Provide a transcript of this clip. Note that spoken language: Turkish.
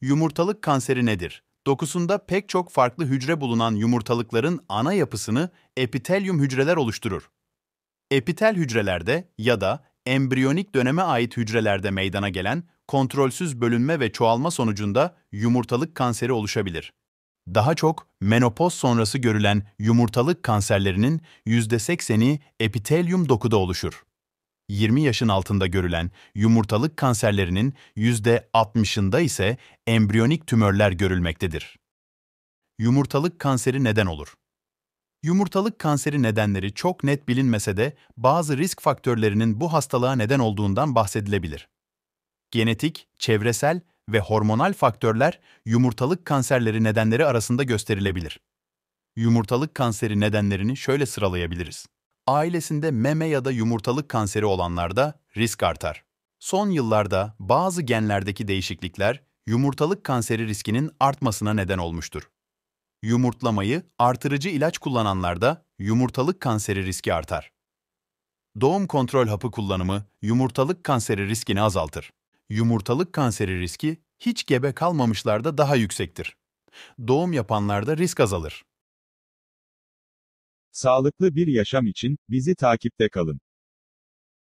Yumurtalık kanseri nedir? Dokusunda pek çok farklı hücre bulunan yumurtalıkların ana yapısını epitelyum hücreler oluşturur. Epitel hücrelerde ya da embriyonik döneme ait hücrelerde meydana gelen kontrolsüz bölünme ve çoğalma sonucunda yumurtalık kanseri oluşabilir. Daha çok menopoz sonrası görülen yumurtalık kanserlerinin %80'i epitelyum dokuda oluşur. 20 yaşın altında görülen yumurtalık kanserlerinin %60'ında ise embriyonik tümörler görülmektedir. Yumurtalık kanseri neden olur? Yumurtalık kanseri nedenleri çok net bilinmese de bazı risk faktörlerinin bu hastalığa neden olduğundan bahsedilebilir. Genetik, çevresel ve hormonal faktörler yumurtalık kanserleri nedenleri arasında gösterilebilir. Yumurtalık kanseri nedenlerini şöyle sıralayabiliriz ailesinde meme ya da yumurtalık kanseri olanlarda risk artar. Son yıllarda bazı genlerdeki değişiklikler yumurtalık kanseri riskinin artmasına neden olmuştur. Yumurtlamayı artırıcı ilaç kullananlarda yumurtalık kanseri riski artar. Doğum kontrol hapı kullanımı yumurtalık kanseri riskini azaltır. Yumurtalık kanseri riski hiç gebe kalmamışlarda daha yüksektir. Doğum yapanlarda risk azalır. Sağlıklı bir yaşam için bizi takipte kalın.